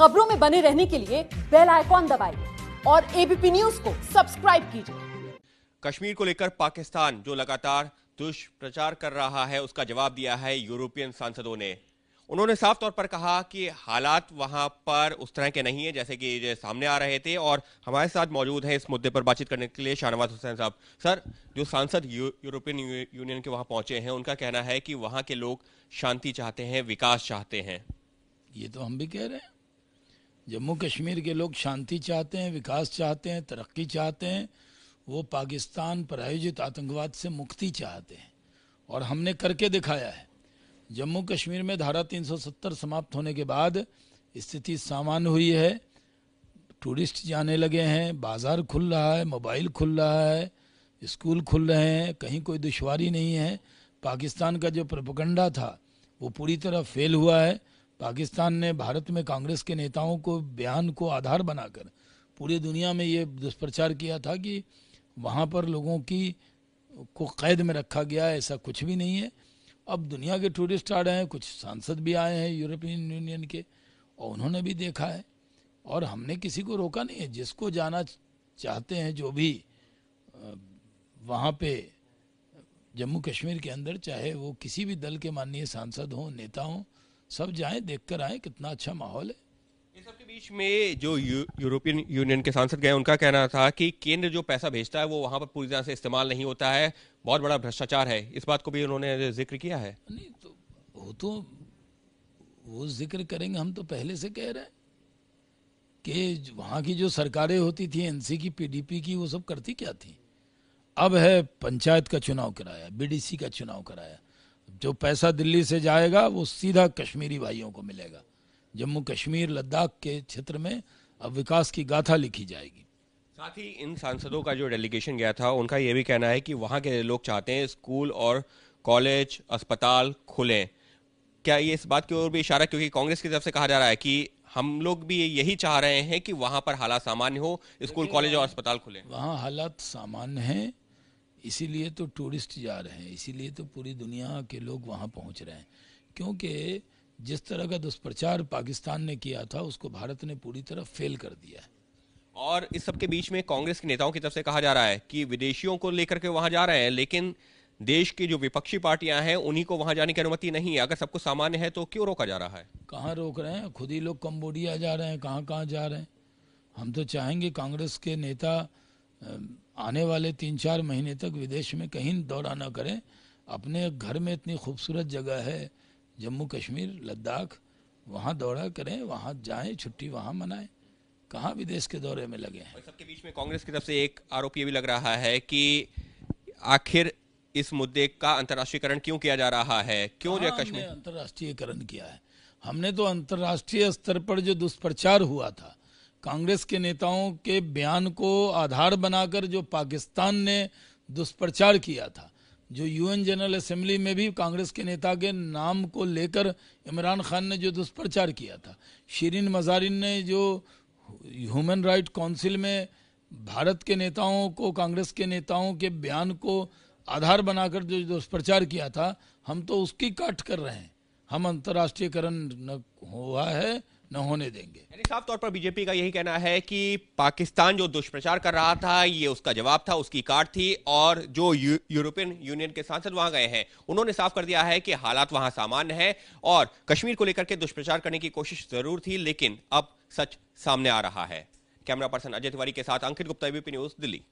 खबरों में बने रहने के लिए बेल आइकॉन दबाइए और एबीपी न्यूज को सब्सक्राइब कीजिए कश्मीर को लेकर पाकिस्तान जो लगातार दुष्प्रचार कर रहा है उसका जवाब दिया है यूरोपियन सांसदों ने उन्होंने साफ तौर पर कहा कि हालात वहां पर उस तरह के नहीं है जैसे कि सामने आ रहे थे और हमारे साथ मौजूद है इस मुद्दे पर बातचीत करने के लिए शाहनवाज हुसैन साहब सर जो सांसद यू, यूरोपियन यू, यूनियन के वहां पहुंचे हैं उनका कहना है कि वहां के लोग शांति चाहते हैं विकास चाहते हैं ये तो हम भी कह रहे हैं जम्मू कश्मीर के लोग शांति चाहते हैं विकास चाहते हैं तरक्की चाहते हैं वो पाकिस्तान प्रायोजित आतंकवाद से मुक्ति चाहते हैं और हमने करके दिखाया है जम्मू कश्मीर में धारा 370 समाप्त होने के बाद स्थिति सामान्य हुई है टूरिस्ट जाने लगे हैं बाज़ार खुल रहा है मोबाइल खुल रहा है स्कूल खुल रहे हैं कहीं कोई दुशारी नहीं है पाकिस्तान का जो प्रपगंडा था वो पूरी तरह फेल हुआ है पाकिस्तान ने भारत में कांग्रेस के नेताओं को बयान को आधार बनाकर पूरी दुनिया में ये दुष्प्रचार किया था कि वहाँ पर लोगों की को कैद में रखा गया ऐसा कुछ भी नहीं है अब दुनिया के टूरिस्ट आ रहे हैं कुछ सांसद भी आए हैं यूरोपियन यूनियन के और उन्होंने भी देखा है और हमने किसी को रोका नहीं है जिसको जाना चाहते हैं जो भी वहाँ पे जम्मू कश्मीर के अंदर चाहे वो किसी भी दल के माननीय सांसद हों नेता हों सब जाए देख कर आए कितना अच्छा माहौल है इस सबके बीच में जो यूरोपियन यूनियन के सांसद गए उनका कहना था कि केंद्र जो पैसा भेजता है वो वहां पर पूरी तरह से इस्तेमाल नहीं होता है बहुत बड़ा भ्रष्टाचार है इस बात को भी उन्होंने जिक्र किया है नहीं तो वो तो वो जिक्र करेंगे हम तो पहले से कह रहे हैं कि वहां की जो सरकारें होती थी एनसी की पीडीपी की वो सब करती क्या थी अब है पंचायत का चुनाव कराया बीडीसी का चुनाव कराया जो पैसा दिल्ली से जाएगा वो सीधा कश्मीरी भाइयों को मिलेगा जम्मू कश्मीर लद्दाख के क्षेत्र में अब विकास की गाथा लिखी जाएगी साथ ही इन सांसदों का जो डेलीगेशन गया था उनका यह भी कहना है कि वहाँ के लोग चाहते हैं स्कूल और कॉलेज अस्पताल खुलें क्या ये इस बात की ओर भी इशारा क्योंकि कांग्रेस की तरफ से कहा जा रहा है कि हम लोग भी यही चाह रहे हैं कि वहाँ पर हालात सामान्य हो स्कूल कॉलेज और अस्पताल खुले वहाँ हालात सामान्य हैं इसीलिए तो टूरिस्ट जा रहे हैं इसीलिए तो पूरी दुनिया के लोग वहाँ पहुँच रहे हैं क्योंकि जिस तरह का दुष्प्रचार पाकिस्तान ने किया था उसको भारत ने पूरी तरह फेल कर दिया है और इस सबके बीच में कांग्रेस के नेताओं की तरफ से कहा जा रहा है कि विदेशियों को लेकर के वहां जा रहे हैं लेकिन देश की जो विपक्षी पार्टियां हैं उन्हीं को वहां जाने की अनुमति नहीं है अगर सबको सामान्य है तो क्यों रोका जा रहा है कहाँ रोक रहे हैं खुद ही लोग कम्बोडिया जा रहे हैं कहाँ कहाँ जा रहे हैं हम तो चाहेंगे कांग्रेस के नेता आने वाले तीन चार महीने तक विदेश में कहीं दौरा ना करें अपने घर में इतनी खूबसूरत जगह है जम्मू कश्मीर लद्दाख वहाँ दौरा करें वहाँ जाएं छुट्टी वहाँ मनाएं कहाँ विदेश के दौरे में लगे हैं सबके बीच में कांग्रेस की तरफ से एक आरोप ये भी लग रहा है कि आखिर इस मुद्दे का अंतर्राष्ट्रीयकरण क्यों किया जा रहा है क्यों जो हाँ, कश्मीर अंतर्राष्ट्रीयकरण किया है हमने तो अंतर्राष्ट्रीय स्तर पर जो दुष्प्रचार हुआ था कांग्रेस के नेताओं के बयान को आधार बनाकर जो पाकिस्तान ने दुष्प्रचार किया था जो यूएन जनरल असेंबली में भी कांग्रेस के नेता के नाम को लेकर इमरान खान ने जो दुष्प्रचार किया था शरीन मजारिन ने जो ह्यूमन राइट काउंसिल में भारत के नेताओं को कांग्रेस के नेताओं के बयान को आधार बनाकर जो दुष्प्रचार किया था हम तो उसकी काट कर रहे हैं हम अंतर्राष्ट्रीयकरण हुआ है न होने देंगे साफ तौर पर बीजेपी का यही कहना है कि पाकिस्तान जो दुष्प्रचार कर रहा था ये उसका जवाब था उसकी कार्ड थी और जो यू, यूरोपियन यूनियन के सांसद वहां गए हैं उन्होंने साफ कर दिया है कि हालात वहां सामान्य है और कश्मीर को लेकर के दुष्प्रचार करने की कोशिश जरूर थी लेकिन अब सच सामने आ रहा है कैमरा पर्सन अजय तिवारी के साथ अंकित गुप्ता एबीपी न्यूज दिल्ली